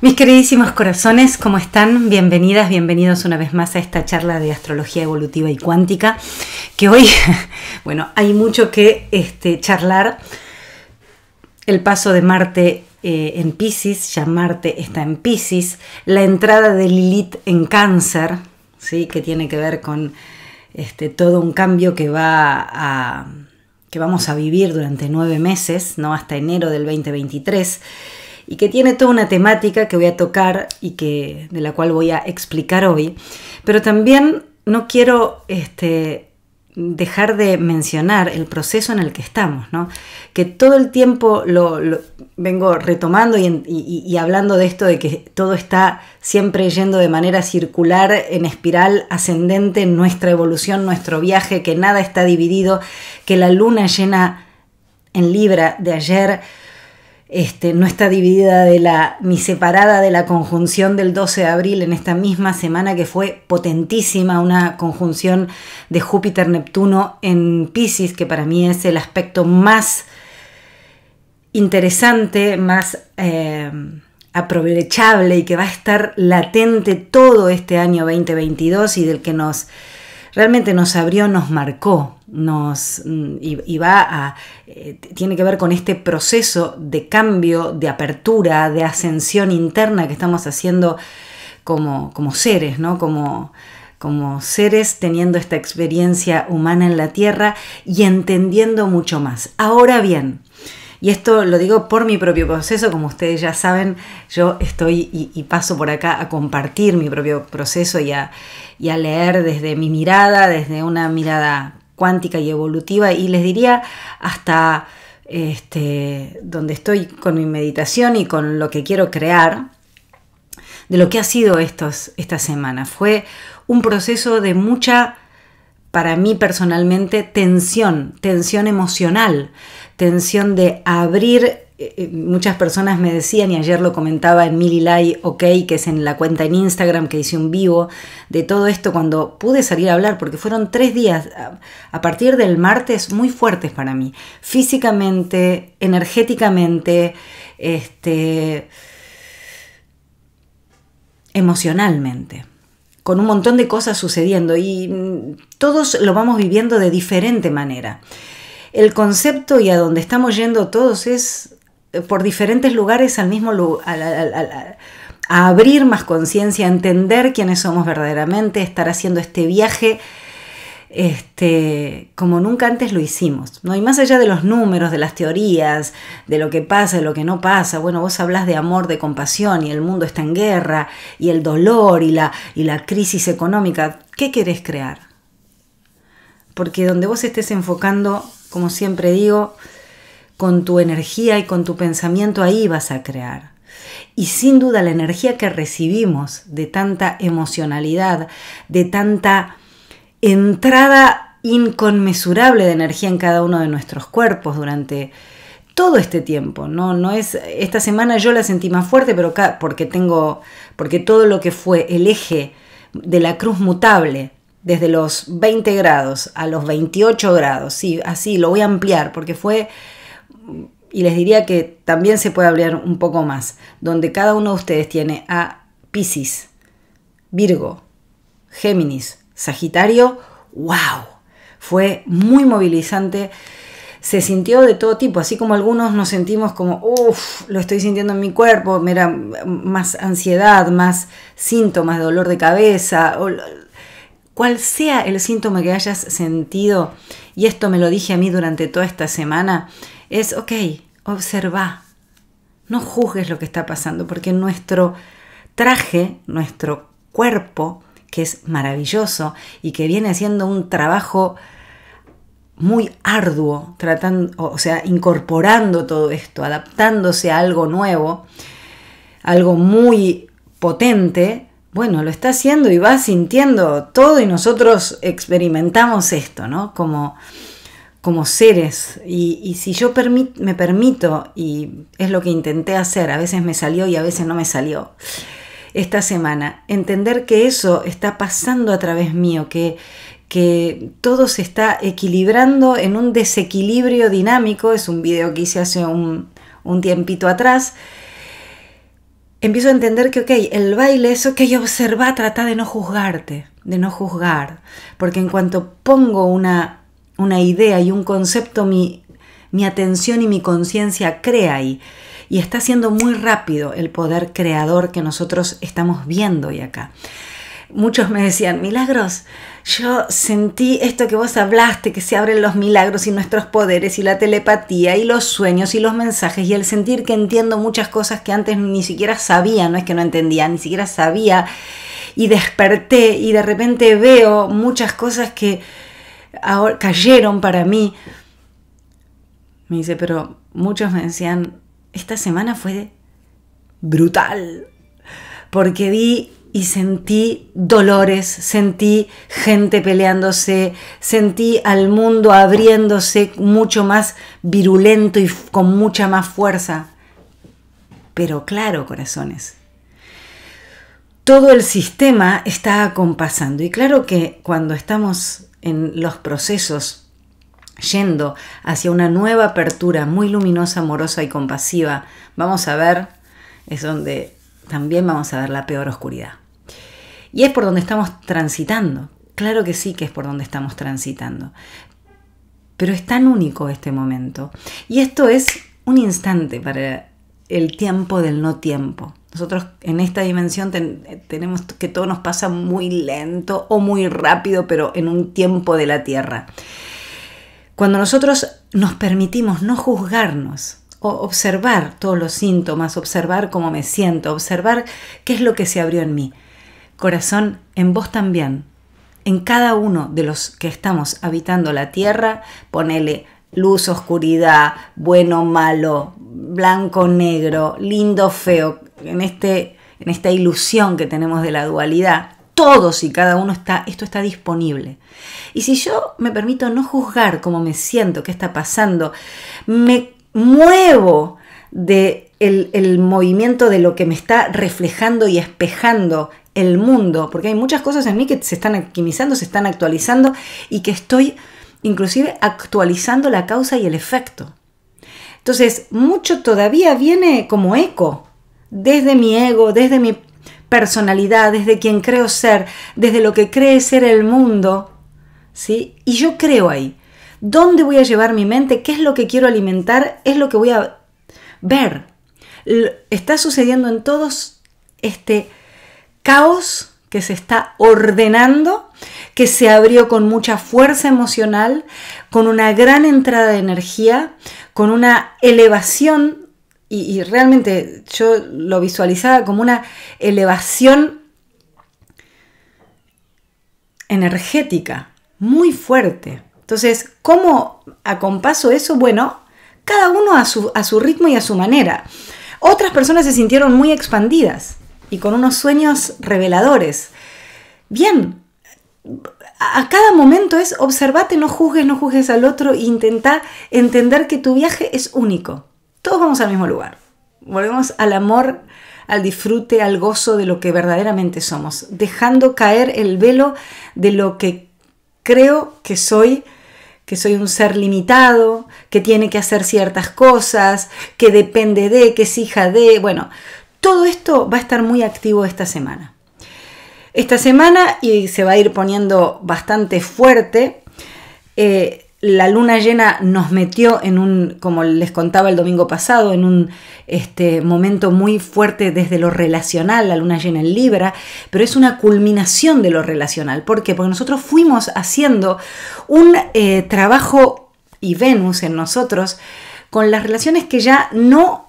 Mis queridísimos corazones, ¿cómo están? Bienvenidas, bienvenidos una vez más a esta charla de astrología evolutiva y cuántica, que hoy, bueno, hay mucho que este, charlar. El paso de Marte eh, en Pisces, ya Marte está en Pisces, la entrada de Lilith en Cáncer, ¿sí? que tiene que ver con este, todo un cambio que va a que vamos a vivir durante nueve meses, ¿no? hasta enero del 2023 y que tiene toda una temática que voy a tocar y que, de la cual voy a explicar hoy. Pero también no quiero este, dejar de mencionar el proceso en el que estamos, ¿no? que todo el tiempo lo, vengo retomando y, y, hablando de esto de que todo está siempre yendo de manera circular, en espiral ascendente, nuestra evolución, nuestro viaje, que nada está dividido, que la luna llena en Libra de ayer este, no está dividida de la, ni separada de la conjunción del 12 de abril en esta misma semana que fue potentísima, una conjunción de Júpiter-Neptuno en Pisces, que para mí es el aspecto más interesante, más eh, aprovechable y que va a estar latente todo este año 2022 y del que nos realmente nos abrió, nos marcó nos y, va a eh, tiene que ver con este proceso de cambio, de apertura, de ascensión interna que estamos haciendo como, como seres, ¿no? Como, como seres teniendo esta experiencia humana en la Tierra y entendiendo mucho más. Ahora bien, y esto lo digo por mi propio proceso, como ustedes ya saben, yo estoy y, paso por acá a compartir mi propio proceso y a leer desde mi mirada, desde una mirada cuántica y evolutiva y les diría hasta este, donde estoy con mi meditación y con lo que quiero crear, de lo que ha sido estos, esta semana. Fue un proceso de mucha, para mí personalmente, tensión, tensión emocional, tensión de abrir eh, eh, muchas personas me decían, y ayer lo comentaba en Mililay OK, que es en la cuenta en Instagram que hice un vivo, de todo esto cuando pude salir a hablar, porque fueron tres días a partir del martes muy fuertes para mí, físicamente, energéticamente, este, emocionalmente con un montón de cosas sucediendo y mm, todos lo vamos viviendo de diferente manera el concepto y a donde estamos yendo todos es eh, por diferentes lugares al mismo lugar, a abrir más conciencia, a entender quiénes somos verdaderamente, estar haciendo este viaje este, como nunca antes lo hicimos. ¿no? Y más allá de los números, de las teorías, de lo que pasa, de lo que no pasa, bueno, vos hablas de amor, de compasión, y el mundo está en guerra, y el dolor, y la, y la crisis económica, ¿qué querés crear? Porque donde vos estés enfocando como siempre digo, con tu energía y con tu pensamiento ahí vas a crear. Y sin duda la energía que recibimos de tanta emocionalidad, de tanta entrada inconmensurable de energía en cada uno de nuestros cuerpos durante todo este tiempo. No, no es esta semana yo la sentí más fuerte, pero porque tengo porque todo lo que fue el eje de la cruz mutable desde los 20 grados a los 28 grados, sí, así lo voy a ampliar porque fue, y les diría que también se puede ampliar un poco más, donde cada uno de ustedes tiene a Pisces, Virgo, Géminis, Sagitario, wow, fue muy movilizante. Se sintió de todo tipo, así como algunos nos sentimos como, uff, lo estoy sintiendo en mi cuerpo, Era más ansiedad, más síntomas, de dolor de cabeza, cual sea el síntoma que hayas sentido, y esto me lo dije a mí durante toda esta semana, es, ok, observa, no juzgues lo que está pasando, porque nuestro traje, nuestro cuerpo, que es maravilloso y que viene haciendo un trabajo muy arduo, tratando, o sea, incorporando todo esto, adaptándose a algo nuevo, algo muy potente, bueno, lo está haciendo y va sintiendo todo y nosotros experimentamos esto, ¿no? Como, como seres. Y, si yo me permito, y es lo que intenté hacer, a veces me salió y a veces no me salió esta semana, entender que eso está pasando a través mío, que, que todo se está equilibrando en un desequilibrio dinámico, es un video que hice hace un tiempito atrás, empiezo a entender que, ok, el baile es, ok, observa, trata de no juzgarte, de no juzgar, porque en cuanto pongo una, una idea y un concepto, mi, mi atención y mi conciencia crea ahí y está siendo muy rápido el poder creador que nosotros estamos viendo hoy acá muchos me decían, milagros, yo sentí esto que vos hablaste, que se abren los milagros y nuestros poderes y la telepatía y los sueños y los mensajes y el sentir que entiendo muchas cosas que antes ni siquiera sabía, no es que no entendía, ni siquiera sabía y desperté y de repente veo muchas cosas que cayeron para mí. Me dice, pero muchos me decían, esta semana fue brutal, porque vi y sentí dolores, sentí gente peleándose, sentí al mundo abriéndose mucho más virulento y con mucha más fuerza. Pero claro, corazones, todo el sistema está acompasando. Y claro que cuando estamos en los procesos yendo hacia una nueva apertura muy luminosa, amorosa y compasiva, vamos a ver, es donde también vamos a ver la peor oscuridad. Y es por donde estamos transitando. Claro que sí que es por donde estamos transitando. Pero es tan único este momento. Y esto es un instante para el tiempo del no tiempo. Nosotros en esta dimensión tenemos que todo nos pasa muy lento o muy rápido, pero en un tiempo de la Tierra. Cuando nosotros nos permitimos no juzgarnos, o observar todos los síntomas, observar cómo me siento, observar qué es lo que se abrió en mí, Corazón, en vos también, en cada uno de los que estamos habitando la tierra, ponele luz, oscuridad, bueno, malo, blanco, negro, lindo, feo, en, este, en esta ilusión que tenemos de la dualidad, todos y cada uno está, esto está disponible. Y si yo me permito no juzgar cómo me siento, qué está pasando, me muevo de el movimiento de lo que me está reflejando y espejando el mundo, porque hay muchas cosas en mí que se están alquimizando, se están actualizando y que estoy inclusive actualizando la causa y el efecto. Entonces, mucho todavía viene como eco, desde mi ego, desde mi personalidad, desde quien creo ser, desde lo que cree ser el mundo, ¿sí? Y yo creo ahí. ¿Dónde voy a llevar mi mente? ¿Qué es lo que quiero alimentar? Es lo que voy a ver. Está sucediendo en todos este caos que se está ordenando, que se abrió con mucha fuerza emocional, con una gran entrada de energía, con una elevación, y, realmente yo lo visualizaba como una elevación energética, muy fuerte. Entonces, ¿cómo acompaso eso? Bueno, cada uno a su, a su ritmo y a su manera. Otras personas se sintieron muy expandidas y con unos sueños reveladores. Bien, a cada momento es observate, no juzgues, no juzgues al otro e intenta entender que tu viaje es único. Todos vamos al mismo lugar. Volvemos al amor, al disfrute, al gozo de lo que verdaderamente somos, dejando caer el velo de lo que creo que soy, que soy un ser limitado, que tiene que hacer ciertas cosas, que depende de, que es hija de, bueno, todo esto va a estar muy activo esta semana. Esta semana y se va a ir poniendo bastante fuerte. Eh, la luna llena nos metió en un, como les contaba el domingo pasado, en un este, momento muy fuerte desde lo relacional, la luna llena en Libra, pero es una culminación de lo relacional. ¿Por qué? Porque nosotros fuimos haciendo un eh, trabajo y Venus en nosotros con las relaciones que ya no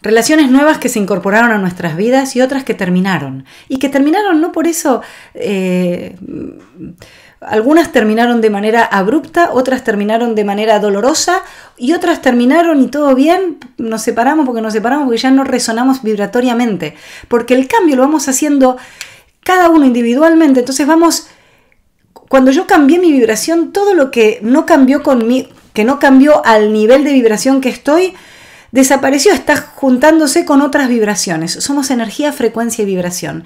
Relaciones nuevas que se incorporaron a nuestras vidas y otras que terminaron. Y que terminaron no por eso... Eh, algunas terminaron de manera abrupta, otras terminaron de manera dolorosa y otras terminaron y todo bien, nos separamos porque nos separamos porque ya no resonamos vibratoriamente, porque el cambio lo vamos haciendo cada uno individualmente, entonces vamos cuando yo cambié mi vibración, todo lo que no cambió conmigo, que no cambió al nivel de vibración que estoy, desapareció, está juntándose con otras vibraciones. Somos energía, frecuencia y vibración.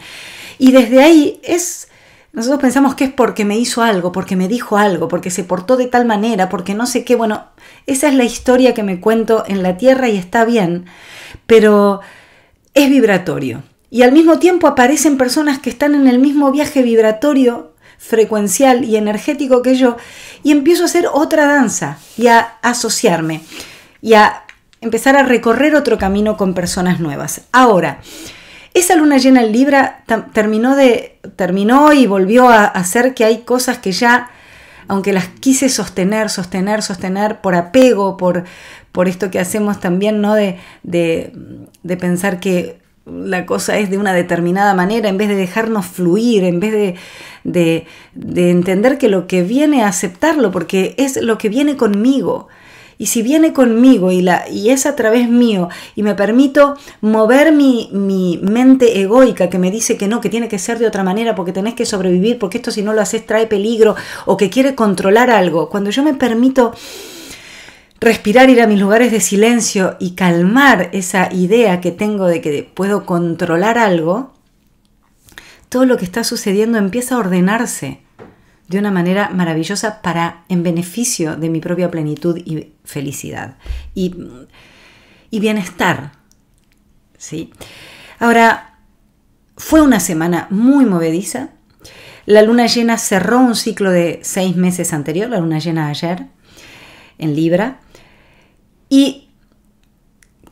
Y desde ahí es... Nosotros pensamos que es porque me hizo algo, porque me dijo algo, porque se portó de tal manera, porque no sé qué. Bueno, esa es la historia que me cuento en la Tierra y está bien, pero es vibratorio. Y al mismo tiempo aparecen personas que están en el mismo viaje vibratorio, frecuencial y energético que yo, y empiezo a hacer otra danza y a asociarme y a empezar a recorrer otro camino con personas nuevas. Ahora, esa luna llena en Libra terminó, de, terminó y volvió a hacer que hay cosas que ya, aunque las quise sostener, sostener, sostener por apego, por, por esto que hacemos también, ¿no? De, de, de pensar que la cosa es de una determinada manera, en vez de dejarnos fluir, en vez de, de, de entender que lo que viene aceptarlo, porque es lo que viene conmigo. Y si viene conmigo y, la, y es a través mío y me permito mover mi, mi mente egoica que me dice que no, que tiene que ser de otra manera porque tenés que sobrevivir, porque esto si no lo haces trae peligro o que quiere controlar algo, cuando yo me permito respirar, ir a mis lugares de silencio y calmar esa idea que tengo de que puedo controlar algo, todo lo que está sucediendo empieza a ordenarse de una manera maravillosa para en beneficio de mi propia plenitud y felicidad y, y bienestar. ¿sí? Ahora, fue una semana muy movediza. La luna llena cerró un ciclo de seis meses anterior, la luna llena ayer, en Libra. Y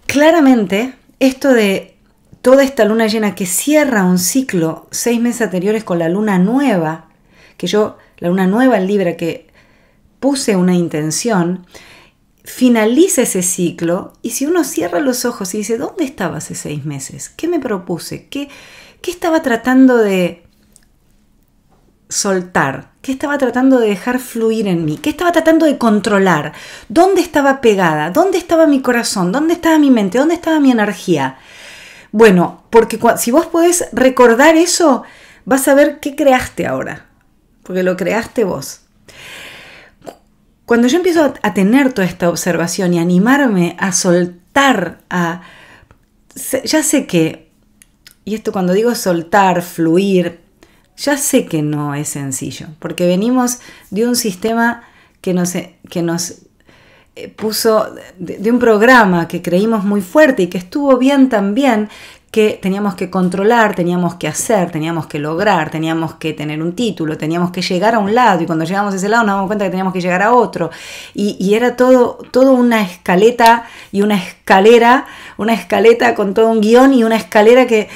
claramente esto de toda esta luna llena que cierra un ciclo seis meses anteriores con la luna nueva, que yo, la luna nueva en Libra, que puse una intención, finaliza ese ciclo y si uno cierra los ojos y dice, ¿dónde estaba hace seis meses? ¿Qué me propuse? ¿Qué, qué estaba tratando de soltar? ¿Qué estaba tratando de dejar fluir en mí? ¿Qué estaba tratando de controlar? ¿Dónde estaba pegada? ¿Dónde estaba mi corazón? ¿Dónde estaba mi mente? ¿Dónde estaba mi energía? Bueno, porque si vos podés recordar eso, vas a ver qué creaste ahora, porque lo creaste vos. Cuando yo empiezo a tener toda esta observación y animarme a soltar, a... Ya sé que, y esto cuando digo soltar, fluir, ya sé que no es sencillo, porque venimos de un sistema que nos, eh, que nos eh, puso de, de, un programa que creímos muy fuerte y que estuvo bien también, que teníamos que controlar, teníamos que hacer, teníamos que lograr, teníamos que tener un título, teníamos que llegar a un lado y cuando llegamos a ese lado nos damos cuenta que teníamos que llegar a otro. Y, era todo, todo una escaleta y una escalera, una escaleta con todo un guión y una escalera que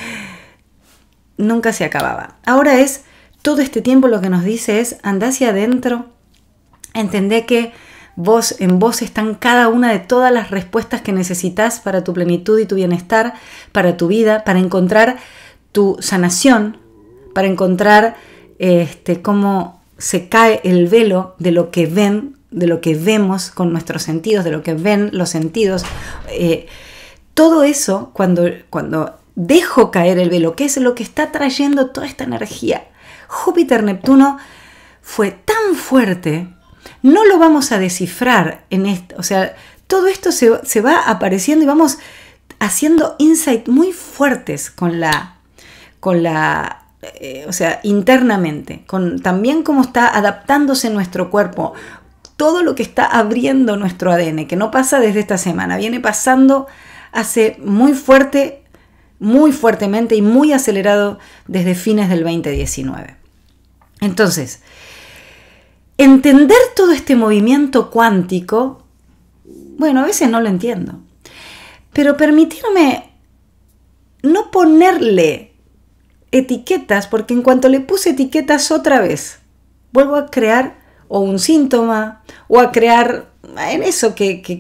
nunca se acababa. Ahora es, todo este tiempo lo que nos dice es, anda hacia adentro, entender que en vos están cada una de todas las respuestas que necesitas para tu plenitud y tu bienestar, para tu vida, para encontrar tu sanación, para encontrar este, cómo se cae el velo de lo que ven, de lo que vemos con nuestros sentidos, de lo que ven los sentidos. Eh, todo eso, cuando, cuando dejo caer el velo, que es lo que está trayendo toda esta energía, Júpiter-Neptuno fue tan fuerte no lo vamos a descifrar en esto, o sea, todo esto se, va apareciendo y vamos haciendo insights muy fuertes con la, eh, o sea, internamente, con también cómo está adaptándose nuestro cuerpo, todo lo que está abriendo nuestro ADN, que no pasa desde esta semana, viene pasando hace muy fuerte, muy fuertemente y muy acelerado desde fines del 2019. Entonces, entender todo este movimiento cuántico, bueno, a veces no lo entiendo, pero permitirme no ponerle etiquetas, porque en cuanto le puse etiquetas otra vez, vuelvo a crear o un síntoma, o a crear en eso que, que,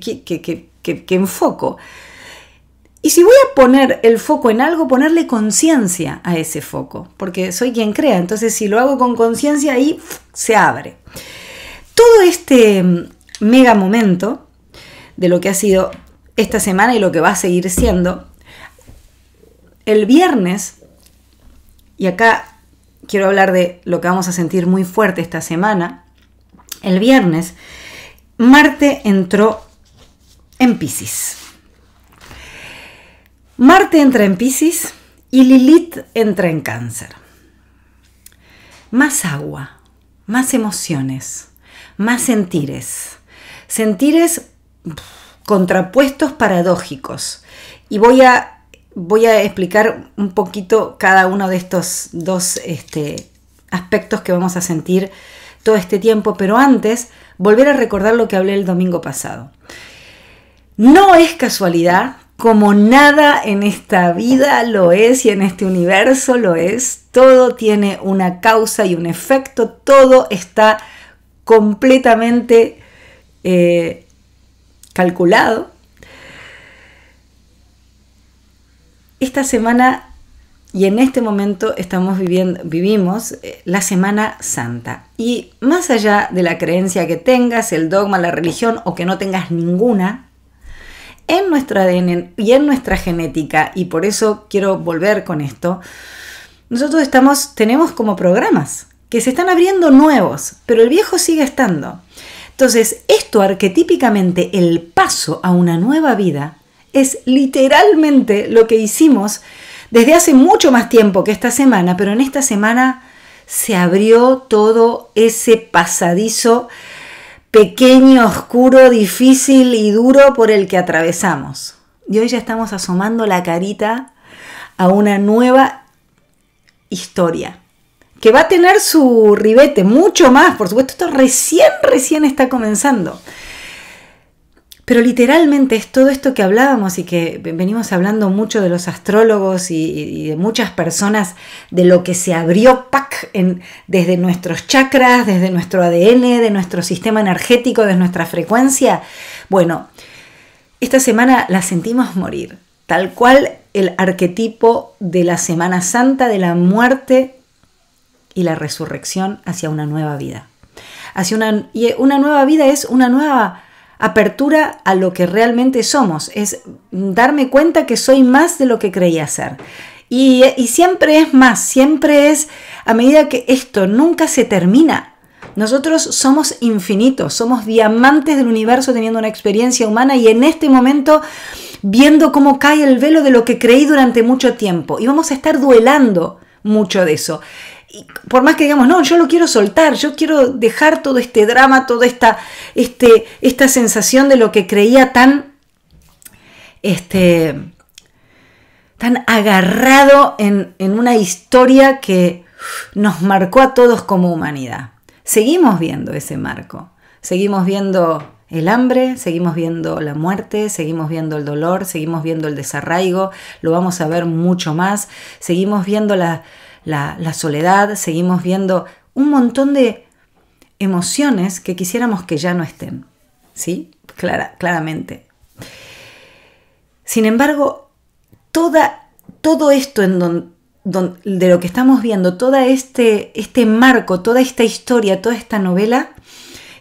que enfoco. Y si voy a poner el foco en algo, ponerle conciencia a ese foco, porque soy quien crea, entonces si lo hago con conciencia ahí se abre. Todo este mm, mega momento de lo que ha sido esta semana y lo que va a seguir siendo, el viernes, y acá quiero hablar de lo que vamos a sentir muy fuerte esta semana, el viernes, Marte entró en Pisces. Marte entra en Pisces y Lilith entra en Cáncer. Más agua, más emociones, más sentires. Sentires contrapuestos paradójicos. Y voy a, voy a explicar un poquito cada uno de estos dos este, aspectos que vamos a sentir todo este tiempo, pero antes volver a recordar lo que hablé el domingo pasado. No es casualidad como nada en esta vida lo es y en este universo lo es, todo tiene una causa y un efecto, todo está completamente eh, calculado. Esta semana y en este momento estamos viviendo, vivimos eh, la Semana Santa. Y más allá de la creencia que tengas, el dogma, la religión o que no tengas ninguna, en nuestro ADN y en nuestra genética, y por eso quiero volver con esto, nosotros estamos, tenemos como programas que se están abriendo nuevos, pero el viejo sigue estando. Entonces, esto arquetípicamente, el paso a una nueva vida, es literalmente lo que hicimos desde hace mucho más tiempo que esta semana, pero en esta semana se abrió todo ese pasadizo pequeño, oscuro, difícil y duro por el que atravesamos. Y hoy ya estamos asomando la carita a una nueva historia que va a tener su ribete, mucho más, por supuesto, esto recién, recién está comenzando. Pero literalmente es todo esto que hablábamos y que venimos hablando mucho de los astrólogos y, de muchas personas, de lo que se abrió PAC desde nuestros chakras, desde nuestro ADN, de nuestro sistema energético, de nuestra frecuencia. Bueno, esta semana la sentimos morir, tal cual el arquetipo de la Semana Santa, de la muerte y la resurrección hacia una nueva vida. Hacia una, y una nueva vida es una nueva apertura a lo que realmente somos, es darme cuenta que soy más de lo que creía ser. Y, siempre es más, siempre es a medida que esto nunca se termina. Nosotros somos infinitos, somos diamantes del universo teniendo una experiencia humana y en este momento viendo cómo cae el velo de lo que creí durante mucho tiempo. Y vamos a estar duelando mucho de eso por más que digamos, no, yo lo quiero soltar, yo quiero dejar todo este drama, toda esta, este, esta sensación de lo que creía tan, este, tan agarrado en una historia que nos marcó a todos como humanidad. Seguimos viendo ese marco, seguimos viendo el hambre, seguimos viendo la muerte, seguimos viendo el dolor, seguimos viendo el desarraigo, lo vamos a ver mucho más, seguimos viendo la, la, soledad, seguimos viendo un montón de emociones que quisiéramos que ya no estén, ¿sí? Clara, claramente. Sin embargo, toda, todo esto en de lo que estamos viendo, todo este, este marco, toda esta historia, toda esta novela,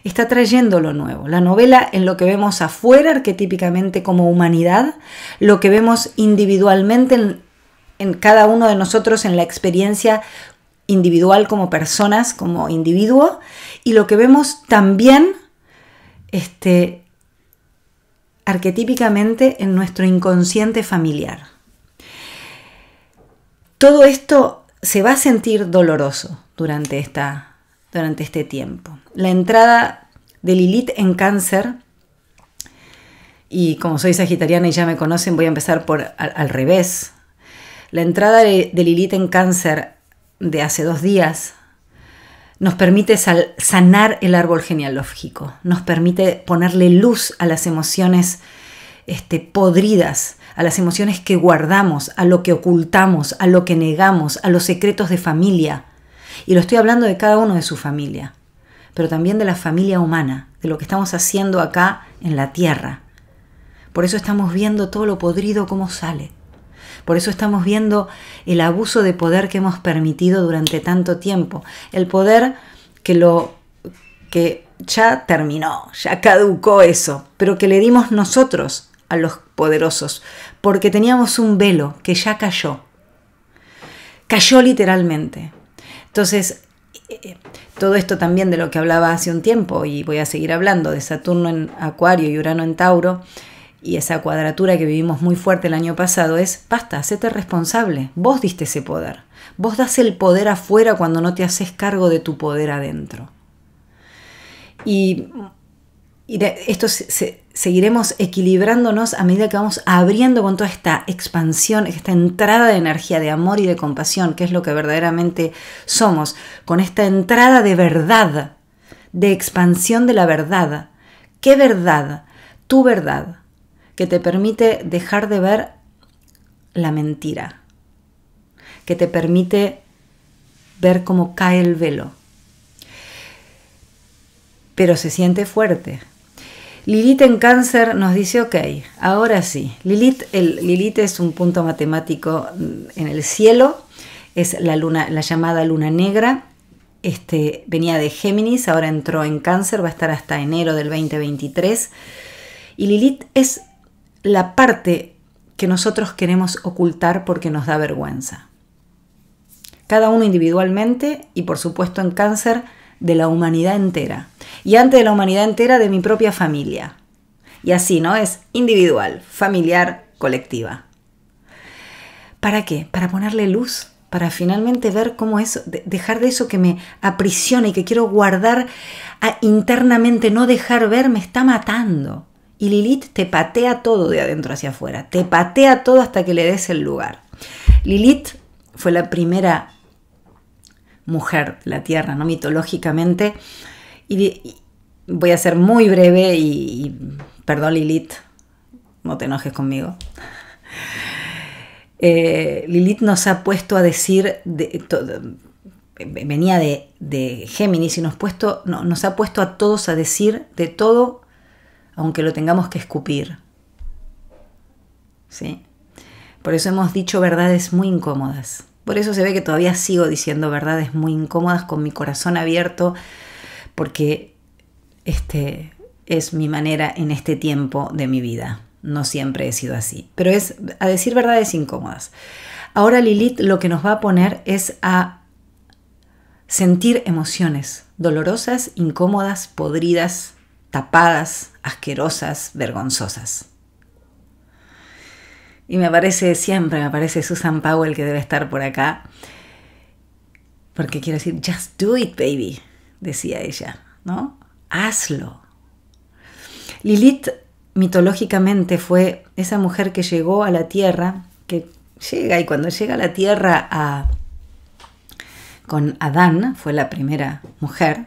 está trayendo lo nuevo. La novela en lo que vemos afuera, arquetípicamente como humanidad, lo que vemos individualmente en, en cada uno de nosotros, en la experiencia individual como personas, como individuo, y lo que vemos también este, arquetípicamente en nuestro inconsciente familiar. Todo esto se va a sentir doloroso durante, esta, durante este tiempo. La entrada de Lilith en cáncer, y como soy sagitariana y ya me conocen, voy a empezar por al, al revés, la entrada de, Lilith en cáncer de hace dos días nos permite sanar el árbol genealógico, nos permite ponerle luz a las emociones este, podridas, a las emociones que guardamos, a lo que ocultamos, a lo que negamos, a los secretos de familia. Y lo estoy hablando de cada uno de su familia, pero también de la familia humana, de lo que estamos haciendo acá en la tierra. Por eso estamos viendo todo lo podrido como sale. Por eso estamos viendo el abuso de poder que hemos permitido durante tanto tiempo. El poder que lo que ya terminó, ya caducó eso, pero que le dimos nosotros a los poderosos, porque teníamos un velo que ya cayó. Cayó literalmente. Entonces, eh, eh, todo esto también de lo que hablaba hace un tiempo, y voy a seguir hablando de Saturno en Acuario y Urano en Tauro, y esa cuadratura que vivimos muy fuerte el año pasado es, basta, hacete responsable, vos diste ese poder, vos das el poder afuera cuando no te haces cargo de tu poder adentro. Y, esto seguiremos equilibrándonos a medida que vamos abriendo con toda esta expansión, esta entrada de energía, de amor y de compasión, que es lo que verdaderamente somos, con esta entrada de verdad, de expansión de la verdad. ¿Qué verdad? Tu verdad que te permite dejar de ver la mentira, que te permite ver cómo cae el velo. Pero se siente fuerte. Lilith en cáncer nos dice, ok, ahora sí. Lilith, el, es un punto matemático en el cielo, es la, luna, la llamada luna negra. Este, venía de Géminis, ahora entró en cáncer, va a estar hasta enero del 2023. Y Lilith es la parte que nosotros queremos ocultar porque nos da vergüenza. Cada uno individualmente y por supuesto en cáncer de la humanidad entera. Y antes de la humanidad entera de mi propia familia. Y así, ¿no? Es individual, familiar, colectiva. ¿Para qué? Para ponerle luz, para finalmente ver cómo es, dejar de eso que me aprisiona y que quiero guardar ah, internamente, no dejar ver, me está matando. Y Lilith te patea todo de adentro hacia afuera, te patea todo hasta que le des el lugar. Lilith fue la primera mujer de la Tierra, ¿no? mitológicamente, y, voy a ser muy breve y, perdón Lilith, no te enojes conmigo. Eh, Lilith nos ha puesto a decir, de, todo, venía de, Géminis y nos, puesto, nos ha puesto a todos a decir de todo aunque lo tengamos que escupir. ¿Sí? Por eso hemos dicho verdades muy incómodas. Por eso se ve que todavía sigo diciendo verdades muy incómodas con mi corazón abierto, porque este es mi manera en este tiempo de mi vida. No siempre he sido así, pero es a decir verdades incómodas. Ahora Lilith lo que nos va a poner es a sentir emociones dolorosas, incómodas, podridas, tapadas, asquerosas, vergonzosas. Y me parece siempre, me parece Susan Powell que debe estar por acá, porque quiero decir, just do it, baby, decía ella, ¿no? Hazlo. Lilith mitológicamente fue esa mujer que llegó a la tierra, que llega y cuando llega a la tierra a, con Adán, fue la primera mujer,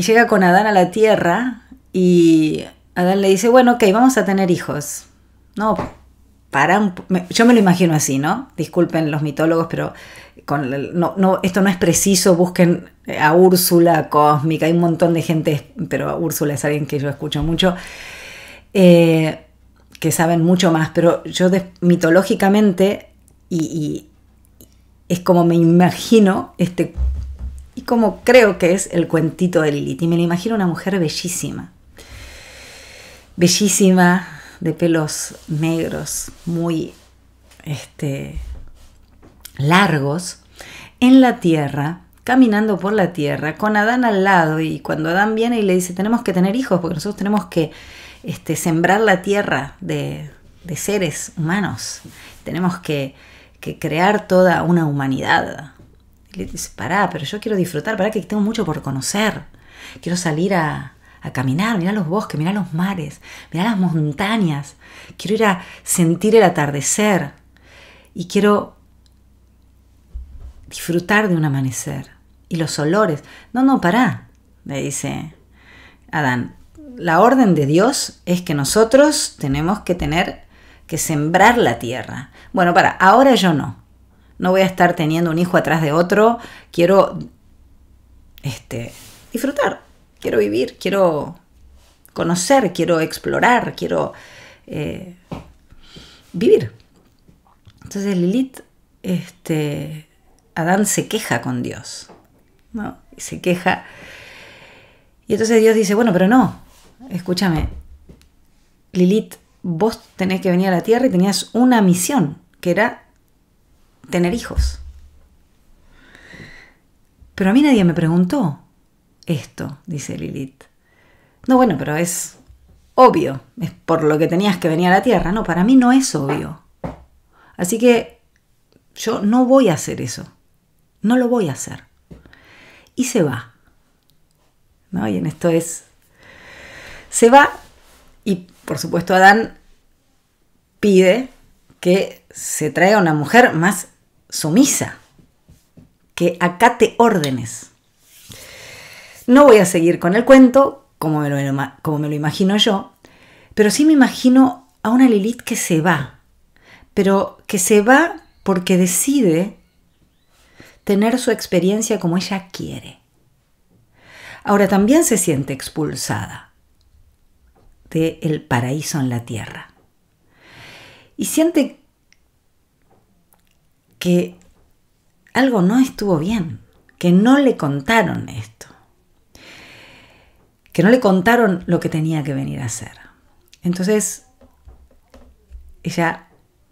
y llega con Adán a la tierra y Adán le dice, bueno, ok, vamos a tener hijos. No, para Yo me lo imagino así, ¿no? Disculpen los mitólogos, pero no, esto no es preciso, busquen a Úrsula Cósmica, hay un montón de gente, pero Úrsula es alguien que yo escucho mucho, eh, que saben mucho más, pero yo mitológicamente, y, es como me imagino este como creo que es el cuentito de Lilith. Y me lo imagino una mujer bellísima. Bellísima, de pelos negros, muy este, largos, en la tierra, caminando por la tierra, con Adán al lado. Y cuando Adán viene y le dice, tenemos que tener hijos, porque nosotros tenemos que este, sembrar la tierra de, seres humanos. Tenemos que, que crear toda una humanidad, y le dice, pará, pero yo quiero disfrutar, pará que tengo mucho por conocer. Quiero salir a, caminar, mirar los bosques, mirar los mares, mirar las montañas. Quiero ir a sentir el atardecer. Y quiero disfrutar de un amanecer. Y los olores. No, no, pará, le dice Adán. La orden de Dios es que nosotros tenemos que tener que sembrar la tierra. Bueno, para, ahora yo no no voy a estar teniendo un hijo atrás de otro, quiero este, disfrutar, quiero vivir, quiero conocer, quiero explorar, quiero eh, vivir. Entonces Lilith, este, Adán se queja con Dios, ¿no? Y se queja. Y entonces Dios dice, bueno, pero no, escúchame, Lilith, vos tenés que venir a la tierra y tenías una misión, que era tener hijos. Pero a mí nadie me preguntó esto, dice Lilith. No, bueno, pero es obvio, es por lo que tenías que venir a la Tierra. No, para mí no es obvio. Así que yo no voy a hacer eso. No lo voy a hacer. Y se va. ¿No? Y en esto es... Se va y por supuesto Adán pide que se traiga una mujer más sumisa, que acate órdenes. No voy a seguir con el cuento, como me lo, como me imagino yo, pero sí me imagino a una Lilith que se va, pero que se va porque decide tener su experiencia como ella quiere. Ahora también se siente expulsada del el paraíso en la tierra. Y siente que algo no estuvo bien, que no le contaron esto, que no le contaron lo que tenía que venir a hacer. Entonces, ella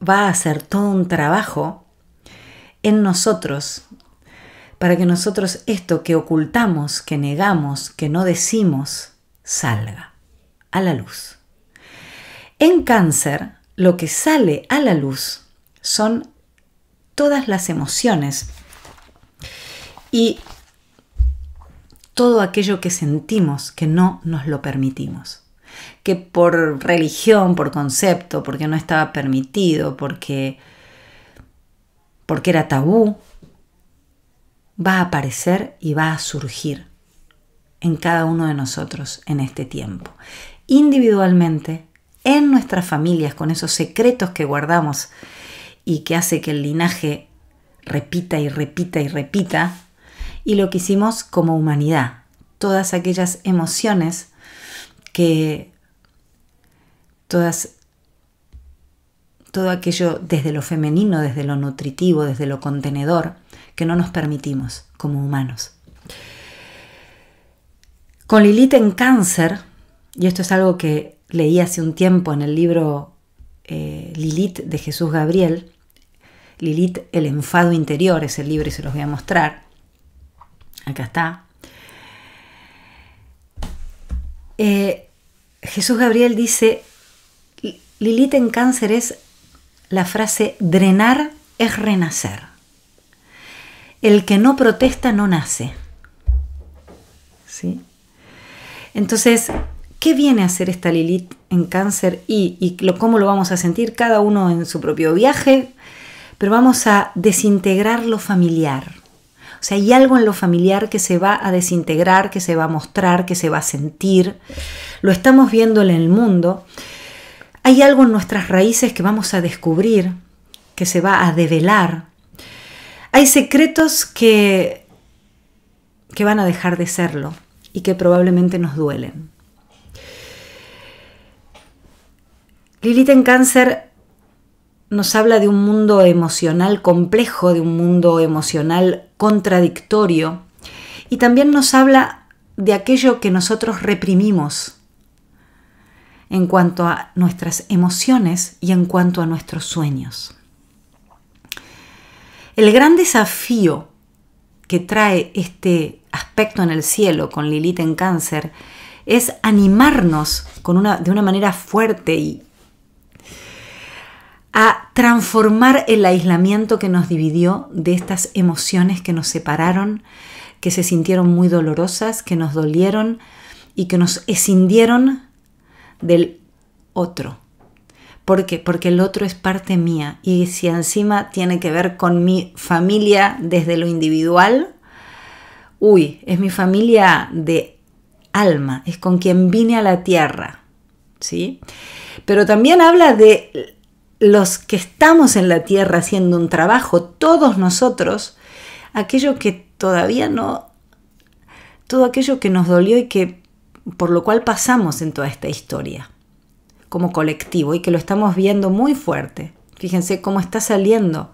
va a hacer todo un trabajo en nosotros para que nosotros esto que ocultamos, que negamos, que no decimos, salga a la luz. En cáncer, lo que sale a la luz son todas las emociones y todo aquello que sentimos que no nos lo permitimos, que por religión, por concepto, porque no estaba permitido, porque porque era tabú, va a aparecer y va a surgir en cada uno de nosotros en este tiempo. Individualmente, en nuestras familias, con esos secretos que guardamos y que hace que el linaje repita y repita y repita, y lo que hicimos como humanidad, todas aquellas emociones que todas todo aquello desde lo femenino, desde lo nutritivo, desde lo contenedor, que no nos permitimos como humanos. Con Lilith en cáncer, y esto es algo que leí hace un tiempo en el libro eh, Lilith de Jesús Gabriel, Lilith, El enfado interior, es el libro y se los voy a mostrar. Acá está. Eh, Jesús Gabriel dice, Lilith en cáncer es la frase drenar es renacer. El que no protesta no nace. ¿Sí? Entonces, ¿qué viene a hacer esta Lilith en cáncer y, cómo lo vamos a sentir cada uno en su propio viaje? pero vamos a desintegrar lo familiar. O sea, hay algo en lo familiar que se va a desintegrar, que se va a mostrar, que se va a sentir. Lo estamos viendo en el mundo. Hay algo en nuestras raíces que vamos a descubrir, que se va a develar. Hay secretos que, que van a dejar de serlo y que probablemente nos duelen. Lilith en cáncer nos habla de un mundo emocional complejo, de un mundo emocional contradictorio y también nos habla de aquello que nosotros reprimimos en cuanto a nuestras emociones y en cuanto a nuestros sueños. El gran desafío que trae este aspecto en el cielo con Lilith en cáncer es animarnos con una, de una manera fuerte y, a transformar el aislamiento que nos dividió de estas emociones que nos separaron, que se sintieron muy dolorosas, que nos dolieron y que nos escindieron del otro. ¿Por qué? Porque el otro es parte mía y si encima tiene que ver con mi familia desde lo individual, uy, es mi familia de alma, es con quien vine a la tierra, ¿sí? Pero también habla de los que estamos en la tierra haciendo un trabajo, todos nosotros, aquello que todavía no, todo aquello que nos dolió y que por lo cual pasamos en toda esta historia como colectivo y que lo estamos viendo muy fuerte. Fíjense cómo está saliendo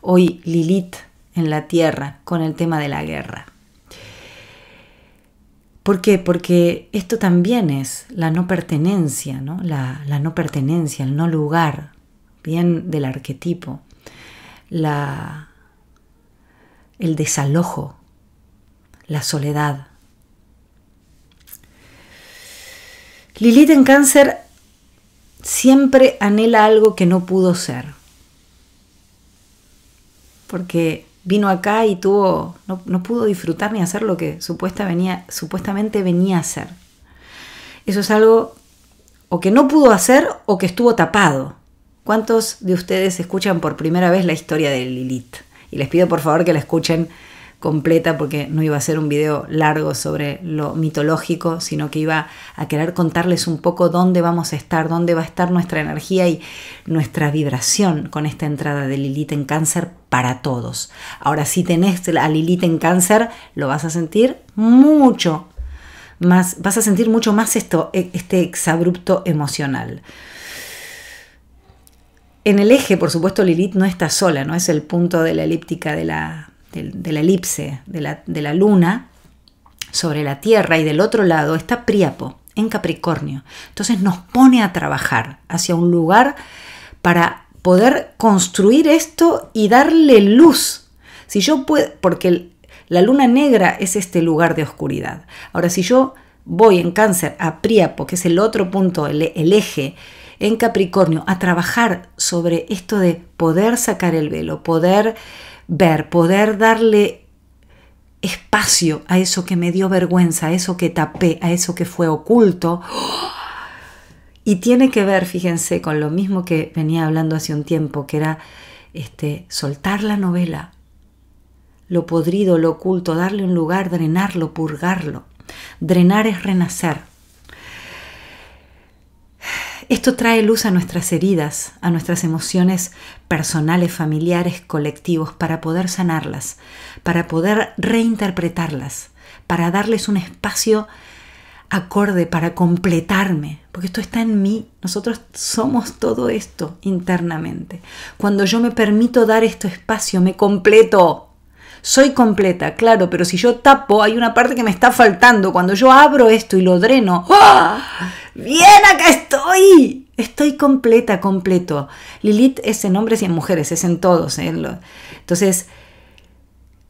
hoy Lilith en la tierra con el tema de la guerra. ¿Por qué? Porque esto también es la no pertenencia, ¿no? La, la no pertenencia, el no lugar, bien del arquetipo, el desalojo, la soledad. Lilith en cáncer siempre anhela algo que no pudo ser, porque vino acá y tuvo, no, pudo disfrutar ni hacer lo que supuesta venía, supuestamente venía a hacer. Eso es algo o que no pudo hacer o que estuvo tapado. ¿Cuántos de ustedes escuchan por primera vez la historia de Lilith? Y les pido por favor que la escuchen completa porque no iba a ser un video largo sobre lo mitológico, sino que iba a querer contarles un poco dónde vamos a estar, dónde va a estar nuestra energía y nuestra vibración con esta entrada de Lilith en cáncer para todos. Ahora, si tenés a Lilith en cáncer, lo vas a sentir mucho más, vas a sentir mucho más esto, e, este exabrupto emocional. En el eje, por supuesto, Lilith no está sola, no es el punto de la elíptica de la, elipse de la, luna sobre la Tierra y del otro lado está Priapo, en Capricornio. Entonces nos pone a trabajar hacia un lugar para poder construir esto y darle luz. Si yo puedo, porque la luna negra es este lugar de oscuridad. Ahora, si yo voy en cáncer a Priapo, que es el otro punto, el eje, en Capricornio a trabajar sobre esto de poder sacar el velo, poder ver, poder darle espacio a eso que me dio vergüenza, a eso que tapé, a eso que fue oculto. Y tiene que ver, fíjense, con lo mismo que venía hablando hace un tiempo, que era este, soltar la novela, lo podrido, lo oculto, darle un lugar, drenarlo, purgarlo. Drenar es renacer. Esto trae luz a nuestras heridas, a nuestras emociones personales, familiares, colectivos, para poder sanarlas, para poder reinterpretarlas, para darles un espacio acorde, para completarme, porque esto está en mí, nosotros somos todo esto internamente. Cuando yo me permito dar este espacio, me completo, soy completa, claro, pero si yo tapo, hay una parte que me está faltando. Cuando yo abro esto y lo dreno, ¡oh! ¡Bien, acá estoy! Estoy completa, completo. Lilith es en hombres y en mujeres, es en todos. ¿eh? Entonces,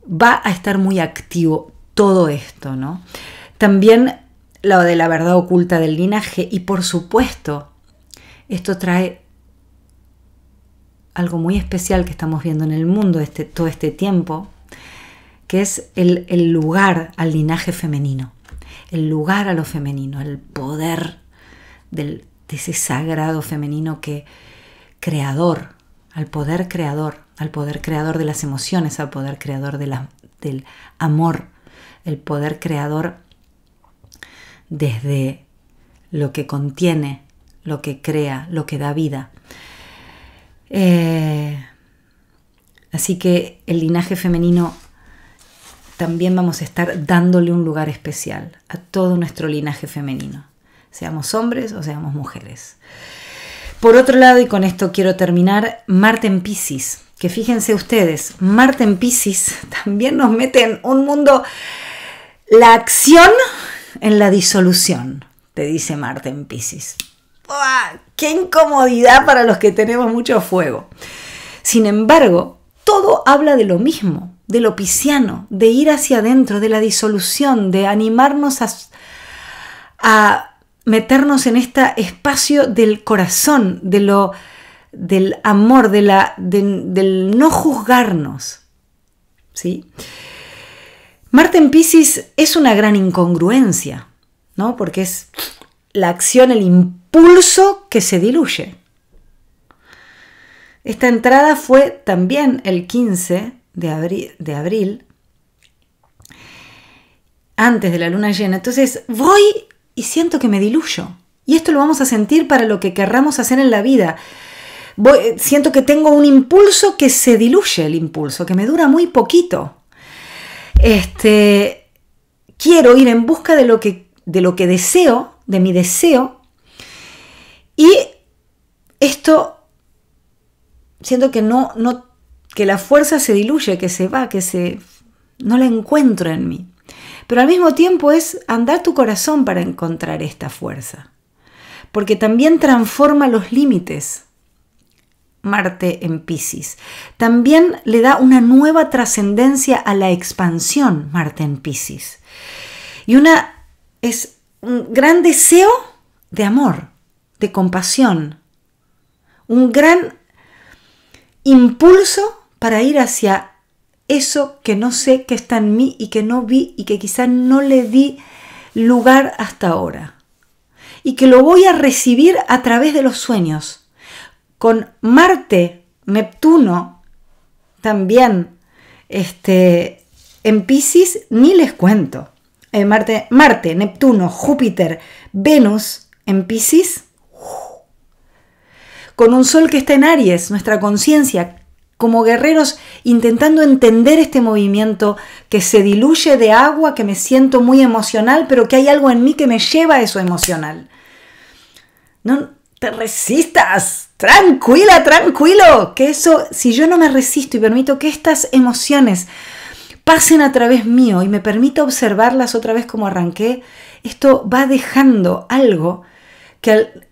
va a estar muy activo todo esto, ¿no? También lo de la verdad oculta del linaje y por supuesto, esto trae algo muy especial que estamos viendo en el mundo este, todo este tiempo, que es el, lugar al linaje femenino, el lugar a lo femenino, el poder de ese sagrado femenino que creador, al poder creador, al poder creador de las emociones, al poder creador del amor, el poder creador desde lo que contiene, lo que crea, lo que da vida. Eh, así que el linaje femenino también vamos a estar dándole un lugar especial a todo nuestro linaje femenino, seamos hombres o seamos mujeres. Por otro lado, y con esto quiero terminar, Marte en Pisces, que fíjense ustedes, Marte en Pisces también nos mete en un mundo, la acción en la disolución, te dice Marte en Pisces. ¡Qué incomodidad para los que tenemos mucho fuego! Sin embargo, todo habla de lo mismo, de lo pisciano, de ir hacia adentro, de la disolución, de animarnos a, meternos en este espacio del corazón, de lo, del amor, de la, del no juzgarnos. ¿sí? Marte en Pisces es una gran incongruencia, ¿no? porque es la acción, el impulso que se diluye. Esta entrada fue también el 15 de, de abril, antes de la luna llena. Entonces voy y siento que me diluyo. Y esto lo vamos a sentir para lo que querramos hacer en la vida. Eh, siento que tengo un impulso que se diluye el impulso, que me dura muy poquito. Este, quiero ir en busca de lo que, de lo que deseo, de mi deseo. Y esto siento que no, no que la fuerza se diluye, que se va, que se... no la encuentro en mí. Pero al mismo tiempo es andar tu corazón para encontrar esta fuerza, porque también transforma los límites. Marte en Pisces. También le da una nueva trascendencia a la expansión, Marte en Pisces. Y una es un gran deseo de amor, de compasión, un gran impulso para ir hacia eso que no sé que está en mí y que no vi y que quizás no le di lugar hasta ahora. Y que lo voy a recibir a través de los sueños. Con Marte, Neptuno, también este, en Pisces, ni les cuento. Eh, Marte, Marte, Neptuno, Júpiter, Venus en Pisces, ¡uh! con un sol que está en Aries, nuestra conciencia como guerreros intentando entender este movimiento que se diluye de agua, que me siento muy emocional, pero que hay algo en mí que me lleva a eso emocional. No te resistas, tranquila, tranquilo, que eso, si yo no me resisto y permito que estas emociones pasen a través mío y me permita observarlas otra vez como arranqué, esto va dejando algo que al,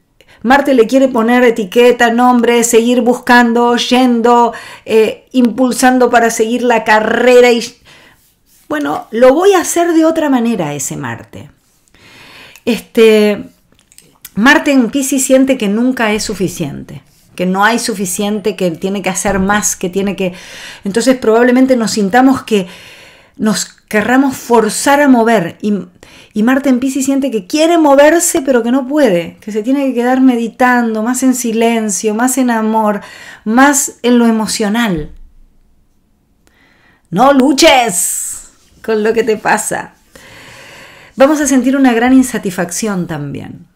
Marte le quiere poner etiqueta, nombre, seguir buscando, yendo, eh, impulsando para seguir la carrera y... Bueno, lo voy a hacer de otra manera ese Marte. Este, Marte en Pisces siente que nunca es suficiente que no hay suficiente, que tiene que hacer más, que tiene que... Entonces probablemente nos sintamos que nos querramos forzar a mover. Y, Marte en Pisces siente que quiere moverse, pero que no puede, que se tiene que quedar meditando, más en silencio, más en amor, más en lo emocional. No luches con lo que te pasa. Vamos a sentir una gran insatisfacción también,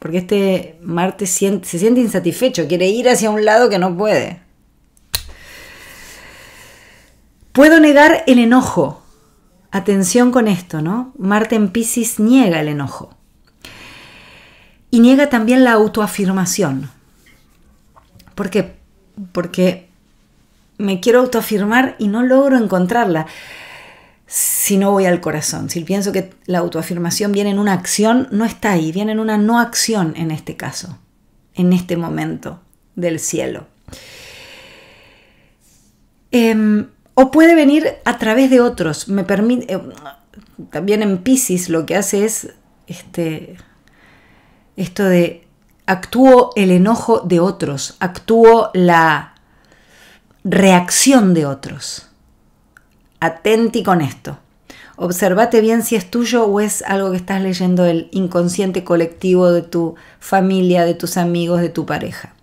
porque este Marte se siente insatisfecho, quiere ir hacia un lado que no puede. Puedo negar el enojo, atención con esto, ¿no? Marte en Pisces niega el enojo. Y niega también la autoafirmación. ¿Por qué? Porque me quiero autoafirmar y no logro encontrarla si no voy al corazón. Si pienso que la autoafirmación viene en una acción, no está ahí, viene en una no acción en este caso, en este momento del cielo. Em, o puede venir a través de otros. Me permite, eh, también en Pisces lo que hace es este, esto de actúo el enojo de otros, actúo la reacción de otros. Atenti con esto. Observate bien si es tuyo o es algo que estás leyendo del inconsciente colectivo de tu familia, de tus amigos, de tu pareja.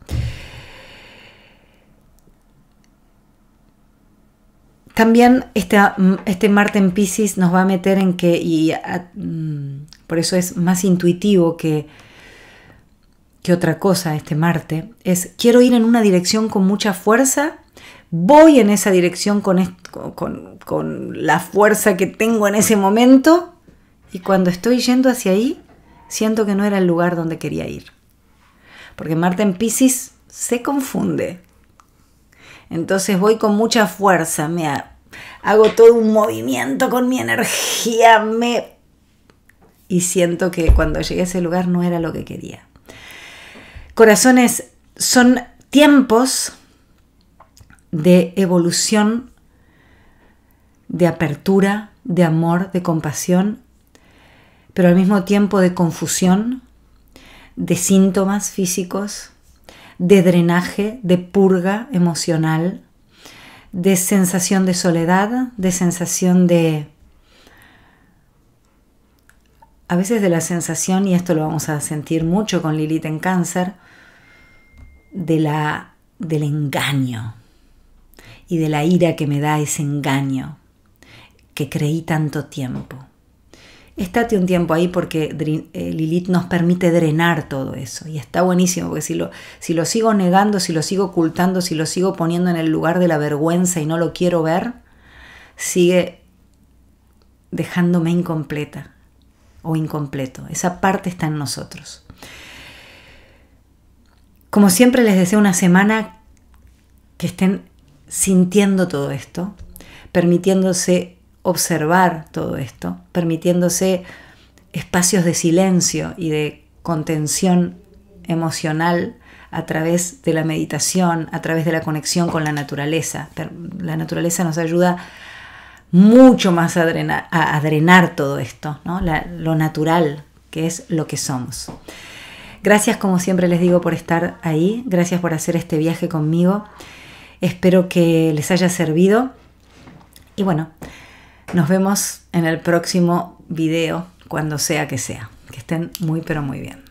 También mm, este, Marte en Pisces nos va a meter en que, y mm, por eso es más intuitivo que, que otra cosa este Marte, es quiero ir en una dirección con mucha fuerza, voy en esa dirección con, con, con la fuerza que tengo en ese momento y cuando estoy yendo hacia ahí, siento que no era el lugar donde quería ir. Porque Marte en Pisces se confunde entonces voy con mucha fuerza, me hago todo un movimiento con mi energía, me... Y siento que cuando llegué a ese lugar no era lo que quería. Corazones, son tiempos de evolución, de apertura, de amor, de compasión, pero al mismo tiempo de confusión, de síntomas físicos, de drenaje, de purga emocional, de sensación de soledad, de sensación de... A veces de la sensación, y esto lo vamos a sentir mucho con Lilith en cáncer, de la, del engaño y de la ira que me da ese engaño que creí tanto tiempo estate un tiempo ahí porque eh, Lilith nos permite drenar todo eso. Y está buenísimo, porque si lo, si lo sigo negando, si lo sigo ocultando, si lo sigo poniendo en el lugar de la vergüenza y no lo quiero ver, sigue dejándome incompleta o incompleto. Esa parte está en nosotros. Como siempre les deseo una semana que estén sintiendo todo esto, permitiéndose observar todo esto, permitiéndose espacios de silencio y de contención emocional a través de la meditación, a través de la conexión con la naturaleza. La naturaleza nos ayuda mucho más a drenar, todo esto, ¿no? lo natural que es lo que somos. Gracias como siempre les digo por estar ahí, gracias por hacer este viaje conmigo, espero que les haya servido y bueno, nos vemos en el próximo video, cuando sea que sea. Que estén muy pero muy bien.